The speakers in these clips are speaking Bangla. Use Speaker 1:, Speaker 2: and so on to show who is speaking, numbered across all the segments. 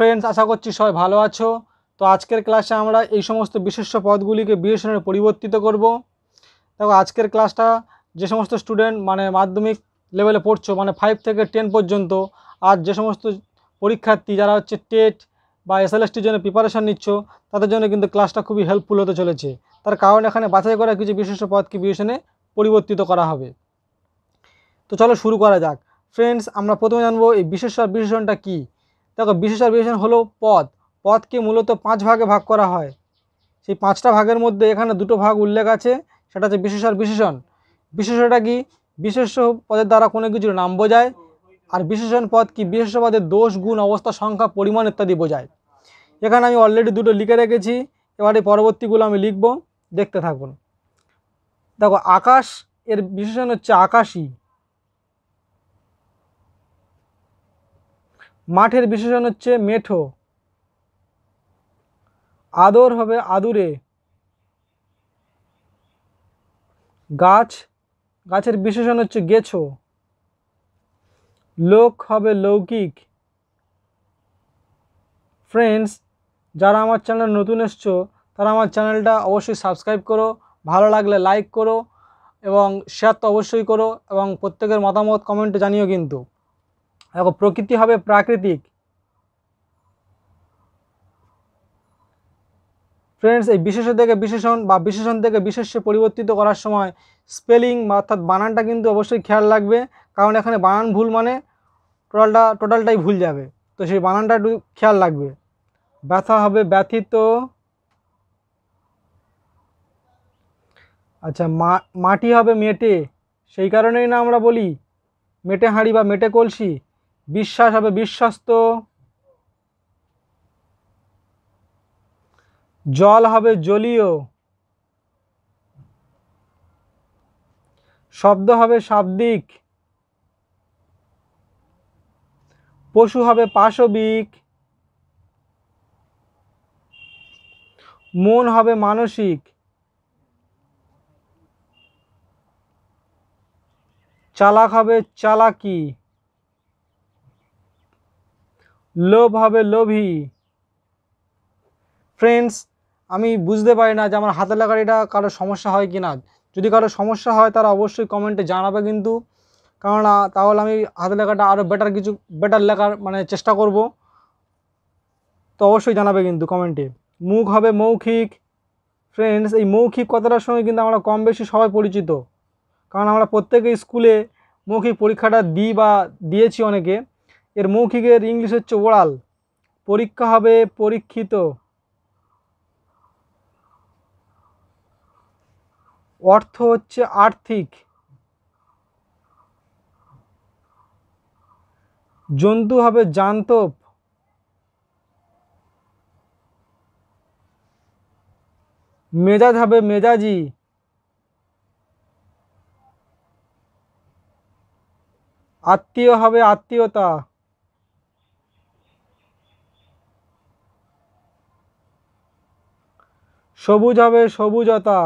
Speaker 1: ফ্রেন্ডস আশা করছি সবাই ভালো আছো তো আজকের ক্লাসে আমরা এই সমস্ত বিশিষ্ট পদগুলিকে বিশেষণে পরিবর্তিত করব দেখো আজকের ক্লাসটা যে সমস্ত স্টুডেন্ট মানে মাধ্যমিক লেভেলে পড়ছো মানে ফাইভ থেকে টেন পর্যন্ত আর যে সমস্ত পরীক্ষার্থী যারা হচ্ছে টেট বা এস টির জন্য প্রিপারেশান নিচ্ছ তাদের জন্য কিন্তু ক্লাসটা খুবই হেল্পফুল হতে চলেছে তার কারণ এখানে বাছাই করা কিছু বিশিষ্ট পদকে বিশেষণে পরিবর্তিত করা হবে তো চলো শুরু করা যাক ফ্রেন্ডস আমরা প্রথমে জানবো এই বিশেষ বিশেষণটা কী দেখো বিশেষ আর বিশেষণ হলো পদ পদকে মূলত পাঁচ ভাগে ভাগ করা হয় সেই পাঁচটা ভাগের মধ্যে এখানে দুটো ভাগ উল্লেখ আছে সেটা হচ্ছে বিশেষ আর বিশেষণ বিশেষটা কি বিশেষ পদের দ্বারা কোনো কিছুর নাম বোঝায় আর বিশেষণ পদ কি বিশেষ পদের দোষ গুণ অবস্থা সংখ্যা পরিমাণ ইত্যাদি বোঝায় এখানে আমি অলরেডি দুটো লিখে রেখেছি এবারে পরবর্তীগুলো আমি লিখব দেখতে থাকুন দেখো আকাশ এর বিশেষণ হচ্ছে আকাশী মাঠের বিশেষণ হচ্ছে মেঠো আদর হবে আদুরে গাছ গাছের বিশেষণ হচ্ছে গেছো লোক হবে লৌকিক ফ্রেন্ডস যারা আমার চ্যানেল নতুন এসছো তারা আমার চ্যানেলটা অবশ্যই সাবস্ক্রাইব করো ভালো লাগলে লাইক করো এবং শেয়ার তো অবশ্যই করো এবং প্রত্যেকের মতামত কমেন্টে জানিও কিন্তু দেখো প্রকৃতি হবে প্রাকৃতিক ফ্রেন্ডস এই বিশেষ থেকে বিশেষণ বা বিশেষণ থেকে বিশেষ্যে পরিবর্তিত করার সময় স্পেলিং অর্থাৎ বানানটা কিন্তু অবশ্যই খেয়াল রাখবে কারণ এখানে বানান ভুল মানে টোটালটা টোটালটাই ভুল যাবে তো সেই বানানটা একটু খেয়াল রাখবে ব্যথা হবে ব্যথিত আচ্ছা মাটি হবে মেটে সেই কারণেই না আমরা বলি মেটে হাঁড়ি বা মেটে কলসি বিশ্বাস হবে বিশ্বস্ত জল হবে জলীয় শব্দ হবে শাব্দিক পশু হবে পাশবিক মন হবে মানসিক চালাক হবে চালাকি লোভ হবে লোভী ফ্রেন্ডস আমি বুঝতে পারি না যে আমার হাতে লাগাড়িটা এটা কারো সমস্যা হয় কি না যদি কারো সমস্যা হয় তারা অবশ্যই কমেন্টে জানাবে কিন্তু কারণ তাহলে আমি হাতে লেখাটা আরও বেটার কিছু বেটার লেখার মানে চেষ্টা করব তো অবশ্যই জানাবে কিন্তু কমেন্টে মুখ হবে মৌখিক ফ্রেন্ডস এই মৌখিক কথাটার সঙ্গে কিন্তু আমরা কম বেশি সবাই পরিচিত কারণ আমরা প্রত্যেকে স্কুলে মৌখিক পরীক্ষাটা দিই বা দিয়েছি অনেকে এর মৌখিকের ইংলিশ হচ্ছে ওড়াল পরীক্ষা হবে পরীক্ষিত অর্থ হচ্ছে আর্থিক জন্তু হবে জান্তব মেজাজ হবে মেজাজি আত্মীয় হবে আত্মীয়তা সবুজ হবে সবুজতা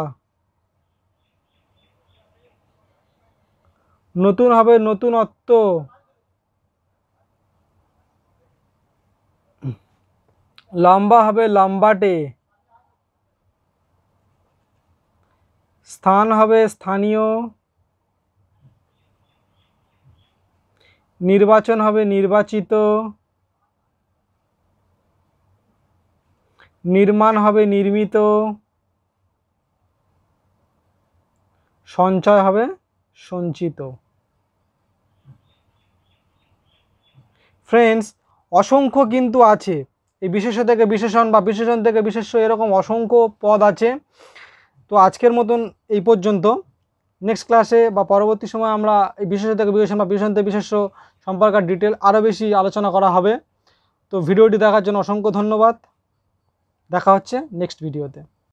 Speaker 1: নতুন হবে নতুনত্ব লম্বা হবে লম্বাটে স্থান হবে স্থানীয় নির্বাচন হবে নির্বাচিত নির্মাণ হবে নির্মিত সঞ্চয় হবে সঞ্চিত ফ্রেন্ডস অসংখ্য কিন্তু আছে এই বিশেষ থেকে বিশেষণ বা বিশেষণ থেকে বিশেষ্য এরকম অসংখ্য পদ আছে তো আজকের মতন এই পর্যন্ত নেক্সট ক্লাসে বা পরবর্তী সময় আমরা এই বিশেষ থেকে বিশেষণ বা বিশেষণ থেকে বিশেষ্য সম্পর্কের ডিটেল আরও বেশি আলোচনা করা হবে তো ভিডিওটি দেখার জন্য অসংখ্য ধন্যবাদ দেখা হচ্ছে নেক্সট ভিডিওতে